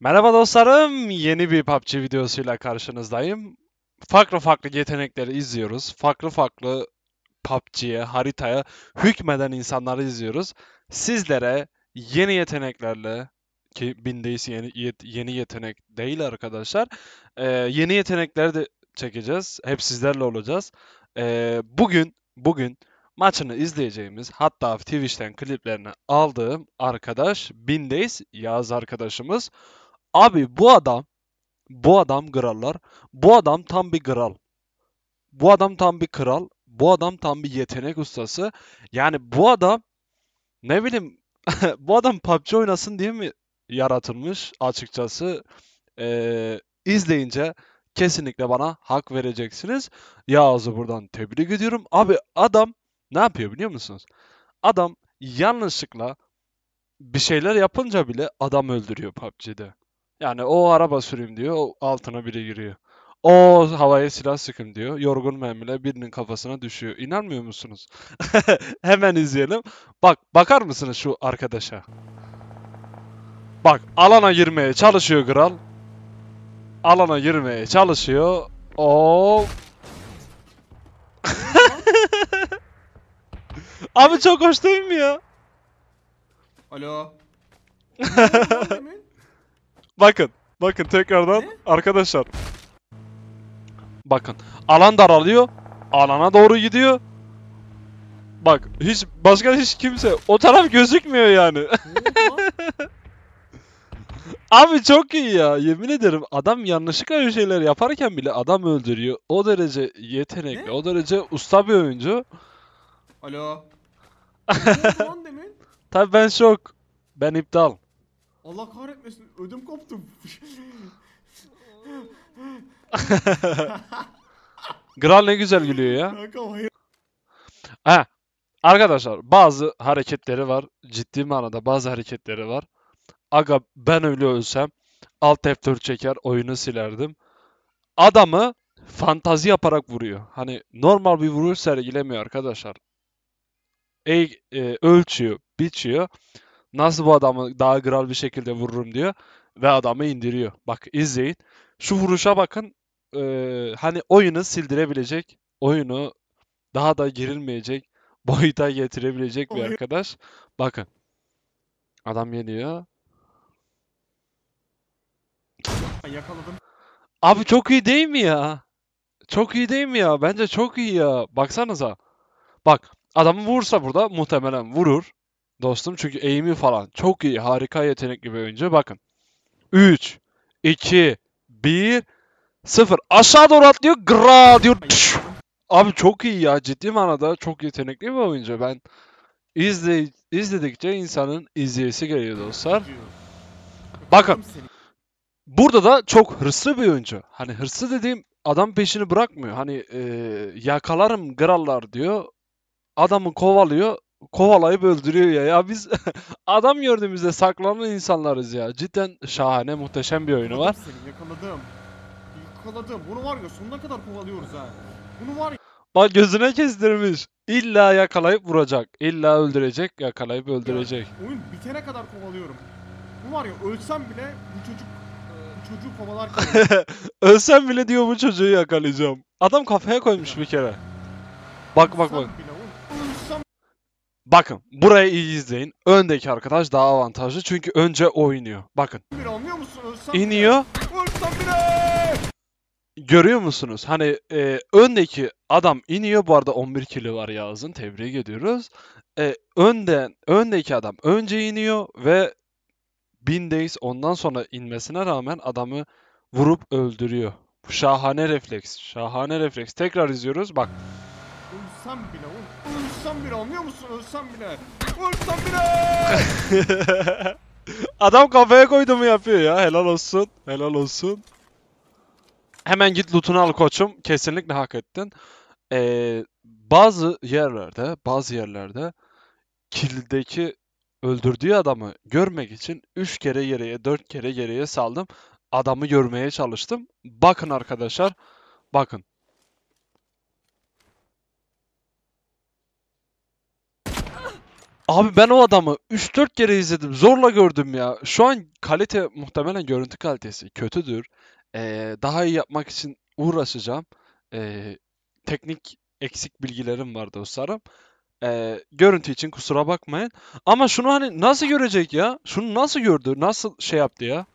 Merhaba dostlarım, yeni bir PUBG videosuyla karşınızdayım. Farklı farklı yetenekleri izliyoruz. Farklı farklı PUBG'ye, haritaya hükmeden insanları izliyoruz. Sizlere yeni yeteneklerle, ki bindeyiz yeni, yeni yetenek değil arkadaşlar, e, yeni yetenekler de çekeceğiz. Hep sizlerle olacağız. E, bugün, bugün maçını izleyeceğimiz hatta Twitch'ten kliplerini aldığım arkadaş Bindeys Yaz arkadaşımız. Abi bu adam bu adam krallar. Bu adam tam bir kral. Bu adam tam bir kral. Bu adam tam bir yetenek ustası. Yani bu adam ne bileyim bu adam PUBG oynasın diye mi yaratılmış açıkçası. Ee, izleyince kesinlikle bana hak vereceksiniz. Ya ağzı buradan tebrik ediyorum. Abi adam ne yapıyor biliyor musunuz? Adam yanlışlıkla bir şeyler yapınca bile adam öldürüyor PUBG'de. Yani o araba süreyim diyor. Altına biri giriyor. O havaya silah sıkın diyor. Yorgun memle birinin kafasına düşüyor. İnanmıyor musunuz? Hemen izleyelim. Bak bakar mısınız şu arkadaşa? Bak alana girmeye çalışıyor kral. Alana girmeye çalışıyor. Oo. Abi çok hoş değil mi ya? Alo. Bakın. Bakın tekrardan ne? arkadaşlar. Bakın. Alan daralıyor. Alana doğru gidiyor. Bak hiç başka hiç kimse o taraf gözükmüyor yani. Abi çok iyi ya. Yemin ederim adam yanlışlıkla öyle şeyler yaparken bile adam öldürüyor. O derece yetenekli, ne? o derece usta bir oyuncu. Alo. Tabii ben şok. Ben iptal. Allah kahretmesin ödüm koptum. Gral ne güzel gülüyor ya. Kanka Ha. Arkadaşlar bazı hareketleri var. Ciddi manada bazı hareketleri var. Aga ben öyle ölsem alt F4 çeker oyunu silerdim. Adamı fantazi yaparak vuruyor. Hani normal bir vuruş sergilemiyor arkadaşlar. E, e, ölçüyor, biçiyor. Nasıl bu adamı daha kral bir şekilde vururum diyor. Ve adamı indiriyor. Bak izleyin. Şu vuruşa bakın. Ee, hani oyunu sildirebilecek. Oyunu daha da girilmeyecek boyuta getirebilecek bir arkadaş. Bakın. Adam geliyor. Yakaladım. Abi çok iyi değil mi ya? Çok iyi değil mi ya? Bence çok iyi ya. Baksanıza. Bak adamı vursa burada muhtemelen vurur dostum. Çünkü eğimi falan çok iyi. Harika yetenekli bir oyuncu. Bakın. 3, 2, 1, 0. Aşağı doğru atlıyor. Gra diyor. Abi çok iyi ya. Ciddi manada çok yetenekli bir oyuncu. Ben izley izledikçe insanın izleyesi geliyor dostlar. Bakın. Burada da çok hırslı bir oyuncu. Hani hırslı dediğim adam peşini bırakmıyor. Hani e, yakalarım krallar diyor. Adamı kovalıyor kovalayıp öldürüyor ya. Ya biz adam gördüğümüzde saklanan insanlarız ya. Cidden şahane, muhteşem bir oyunu var. Seni yakaladım. Yakaladım. Bunu var ya sonuna kadar kovalıyoruz ha. Bunu var ya. Bak gözüne kestirmiş. İlla yakalayıp vuracak. İlla öldürecek, yakalayıp öldürecek. Ya, oyun bitene kadar kovalıyorum. Bu var ya ölsem bile bu çocuk e, bu çocuğu kovalarken... ölsem bile diyor bu çocuğu yakalayacağım. Adam kafaya koymuş bir kere. Bak bak bak. Bile Bakın burayı iyi izleyin. Öndeki arkadaş daha avantajlı çünkü önce oynuyor. Bakın. İniyor. Görüyor musunuz? Hani e, öndeki adam iniyor. Bu arada 11 kilo var Yağız'ın. Tebrik ediyoruz. E, önden öndeki adam önce iniyor ve days ondan sonra inmesine rağmen adamı vurup öldürüyor. Şahane refleks. Şahane refleks. Tekrar izliyoruz. Bak. Ölsem bile Ölsem bile anlıyor musun? Ölsem bile. Ölsem bile. Adam kafaya koydu mu yapıyor ya. Helal olsun. Helal olsun. Hemen git lootunu al koçum. Kesinlikle hak ettin. Ee, bazı yerlerde, bazı yerlerde kildeki öldürdüğü adamı görmek için 3 kere geriye, 4 kere geriye saldım. Adamı görmeye çalıştım. Bakın arkadaşlar, bakın. Abi ben o adamı 3-4 kere izledim. Zorla gördüm ya. Şu an kalite muhtemelen görüntü kalitesi kötüdür. Ee, daha iyi yapmak için uğraşacağım. Ee, teknik eksik bilgilerim vardı o Ee, görüntü için kusura bakmayın. Ama şunu hani nasıl görecek ya? Şunu nasıl gördü? Nasıl şey yaptı ya?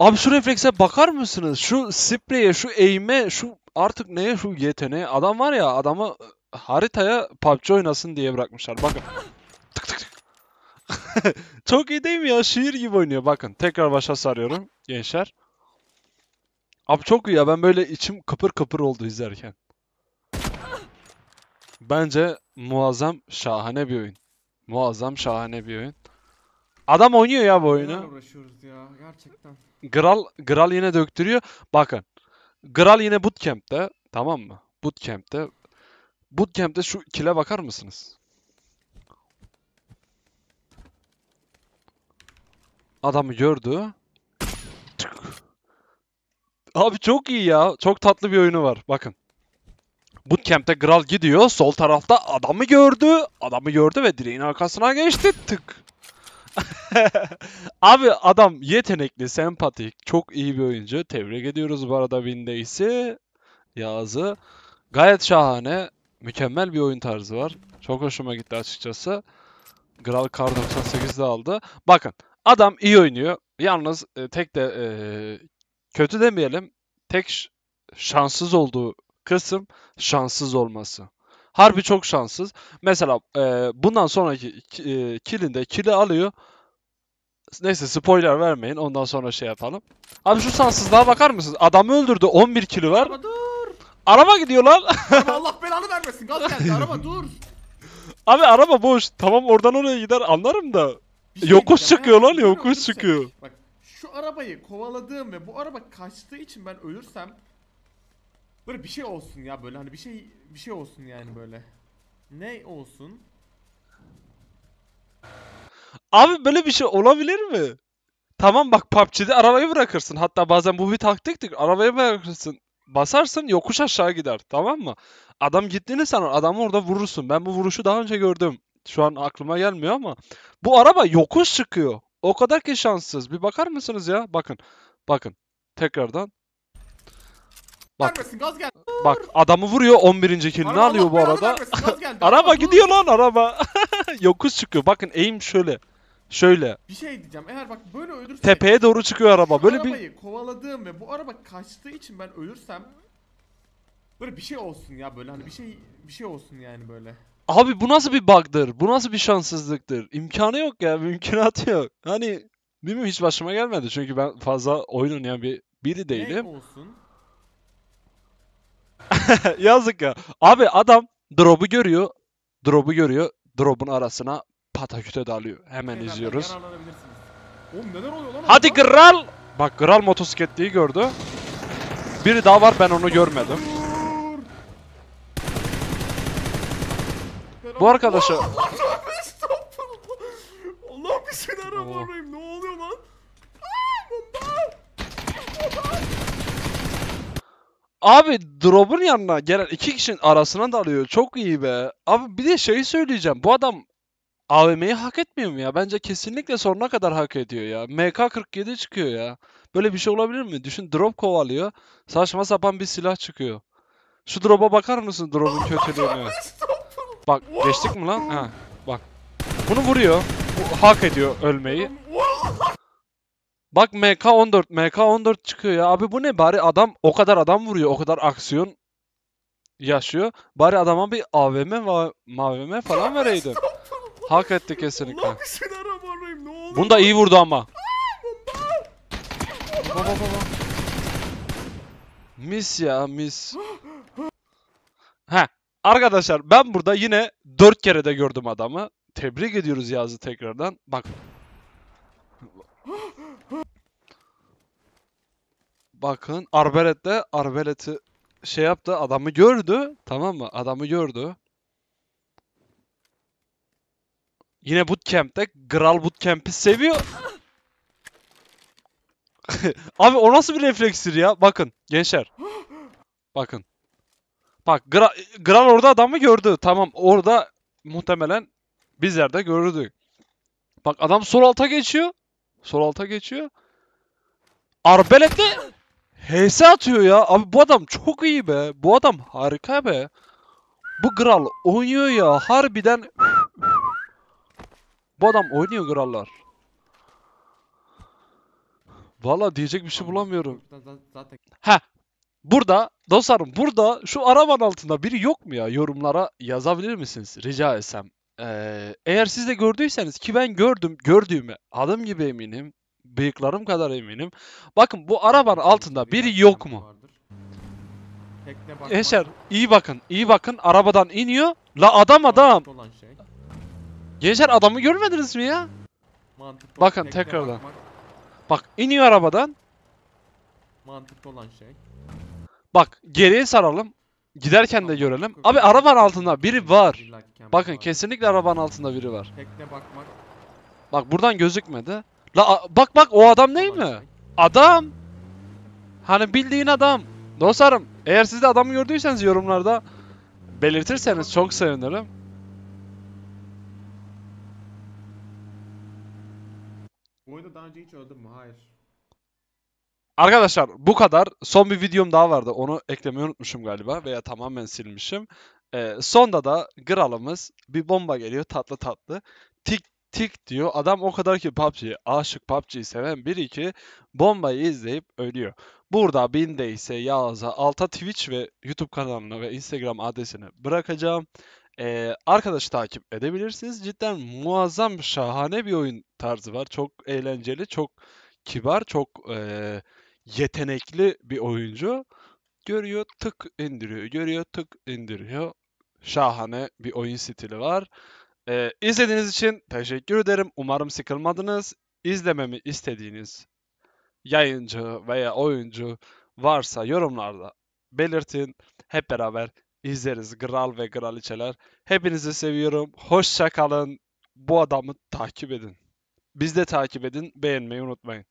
Abi şu reflekse bakar mısınız? Şu spreye, şu eğime, şu artık neye şu yeteneğe. Adam var ya adamı haritaya PUBG oynasın diye bırakmışlar. Bakın. Tık tık tık. Çok iyi değil mi ya? Şiir gibi oynuyor. Bakın tekrar başa sarıyorum gençler. Abi çok iyi ya. Ben böyle içim kıpır kıpır oldu izlerken. Bence muazzam şahane bir oyun. Muazzam şahane bir oyun. Adam oynuyor ya bu oyunu. Gral, Gral yine döktürüyor. Bakın. Gral yine bootcamp'te. Tamam mı? Bootcamp'te Bootcamp'te şu kile bakar mısınız? Adamı gördü. Abi çok iyi ya. Çok tatlı bir oyunu var. Bakın. Bootcamp'te Gral gidiyor. Sol tarafta adamı gördü. Adamı gördü ve direğin arkasına geçti. Tık. Abi adam yetenekli, sempatik, çok iyi bir oyuncu. Tebrik ediyoruz bu arada Windays'i. Yazı. Gayet şahane mükemmel bir oyun tarzı var. Çok hoşuma gitti açıkçası. Gral Kar de aldı. Bakın adam iyi oynuyor. Yalnız e, tek de e, kötü demeyelim. Tek şanssız olduğu kısım şanssız olması. Harbi çok şanssız. Mesela e, bundan sonraki e, kilinde kili alıyor. Neyse spoiler vermeyin. Ondan sonra şey yapalım. Abi şu şanssızlığa bakar mısınız? Adamı öldürdü. 11 kili var. Adam. Araba gidiyor lan. Allah belanı vermesin. Gaz geldi araba dur. Abi araba boş. Tamam oradan oraya gider anlarım da. Bir şey Yokuş çıkıyor lan, biliyorum, yokuş ölürsem- çıkıyor. Bak şu arabayı kovaladığım ve bu araba kaçtığı için ben ölürsem böyle bir şey olsun ya böyle hani bir şey bir şey olsun yani böyle. Ne olsun? Abi böyle bir şey olabilir mi? Tamam bak PUBG'de arabayı bırakırsın. Hatta bazen bu bir taktiktir. Arabayı bırakırsın basarsın yokuş aşağı gider tamam mı? Adam gittiğini sanar adamı orada vurursun. Ben bu vuruşu daha önce gördüm. Şu an aklıma gelmiyor ama bu araba yokuş çıkıyor. O kadar ki şanssız. Bir bakar mısınız ya? Bakın. Bakın. Tekrardan. Bak. Bak adamı vuruyor 11. kilini ne alıyor bu arada. Araba gidiyor lan araba. yokuş çıkıyor. Bakın eğim şöyle. Şöyle. Bir şey diyeceğim. Eğer bak böyle ölürsem Tepeye doğru çıkıyor araba. Böyle bir arabayı kovaladığım ve bu araba kaçtığı için ben ölürsem böyle bir şey olsun ya böyle hani bir şey bir şey olsun yani böyle. Abi bu nasıl bir bug'dır? Bu nasıl bir şanssızlıktır? İmkanı yok ya, mümkünatı yok. Hani bilmiyorum hiç başıma gelmedi çünkü ben fazla oyun oynayan bir biri değilim. Ne olsun? Yazık ya. Abi adam drop'u görüyor. Drop'u görüyor. Drop'un arasına pataküte dalıyor. Hemen Nelerden izliyoruz. Oğlum neler oluyor lan Hadi orada? Kral! Bak Kral motosikletliği gördü. Biri daha var ben onu görmedim. Bu arkadaşa... Allah bir seni aramalıyım. Ne oluyor lan? Abi drop'un yanına gelen iki kişinin arasına dalıyor. Çok iyi be. Abi bir de şeyi söyleyeceğim. Bu adam AVM'yi hak etmiyor mu ya? Bence kesinlikle sonuna kadar hak ediyor ya. MK47 çıkıyor ya. Böyle bir şey olabilir mi? Düşün drop kovalıyor. Saçma sapan bir silah çıkıyor. Şu drop'a bakar mısın drop'un kötülüğüne? Bak geçtik mi lan? Ha bak. Bunu vuruyor. hak ediyor ölmeyi. Bak MK14, MK14 çıkıyor ya. Abi bu ne bari adam o kadar adam vuruyor, o kadar aksiyon yaşıyor. Bari adama bir AVM, AVM falan vereydi. Hak etti kesinlikle. Lan Bunu da iyi vurdu ama. Baba baba. Mis ya mis. ha arkadaşlar ben burada yine 4 kere de gördüm adamı. Tebrik ediyoruz yazı tekrardan. Bak. Bakın Arbelet'te Arbelet'i şey yaptı adamı gördü tamam mı adamı gördü. Yine bootcamp'te Gral bootcamp'i seviyor. Abi o nasıl bir refleksir ya? Bakın gençler. Bakın. Bak Gral, Gral orada adamı gördü. Tamam orada muhtemelen bizler de görürdük. Bak adam sol alta geçiyor. Sol alta geçiyor. Arbeletle HS atıyor ya. Abi bu adam çok iyi be. Bu adam harika be. Bu Gral oynuyor ya. Harbiden bu adam oynuyor krallar. Vallahi diyecek bir şey bulamıyorum. Ha. Burada dostlarım burada şu araban altında biri yok mu ya? Yorumlara yazabilir misiniz? Rica etsem. Ee, eğer siz de gördüyseniz ki ben gördüm. Gördüğümü adım gibi eminim. Bıyıklarım kadar eminim. Bakın bu arabanın altında biri yok mu? Eşer iyi bakın. iyi bakın. Arabadan iniyor. La adam adam. Gençler adamı görmediniz mi ya? Mantıklı Bakın olan tekrardan. Bak iniyor arabadan. Mantıklı olan şey. Bak geriye saralım. Giderken de görelim. Abi iyi. arabanın altında biri var. Bakın kesinlikle arabanın altında biri var. Tekne bakmak. Bak buradan gözükmedi. La bak bak o adam değil mi? Şey. Adam. Hani bildiğin adam. Dostlarım eğer siz de adamı gördüyseniz yorumlarda belirtirseniz çok sevinirim. daha önce hiç öldüm mü? Hayır. Arkadaşlar bu kadar. Son bir videom daha vardı. Onu eklemeyi unutmuşum galiba veya tamamen silmişim. Ee, sonda da Gral'ımız bir bomba geliyor tatlı tatlı. Tik tik diyor. Adam o kadar ki PUBG'ye aşık PUBG'yi seven biri ki bombayı izleyip ölüyor. Burada Binde ise Yağız'a alta Twitch ve YouTube kanalını ve Instagram adresini bırakacağım. Ee, arkadaş takip edebilirsiniz. Cidden muazzam, şahane bir oyun tarzı var. Çok eğlenceli, çok kibar, çok e, yetenekli bir oyuncu. Görüyor, tık indiriyor. Görüyor, tık indiriyor. Şahane bir oyun stili var. Ee, izlediğiniz için teşekkür ederim. Umarım sıkılmadınız. İzlememi istediğiniz yayıncı veya oyuncu varsa yorumlarda belirtin. Hep beraber izleriz. Gral ve Graliçeler. Hepinizi seviyorum. Hoşça kalın. Bu adamı takip edin. Biz de takip edin. Beğenmeyi unutmayın.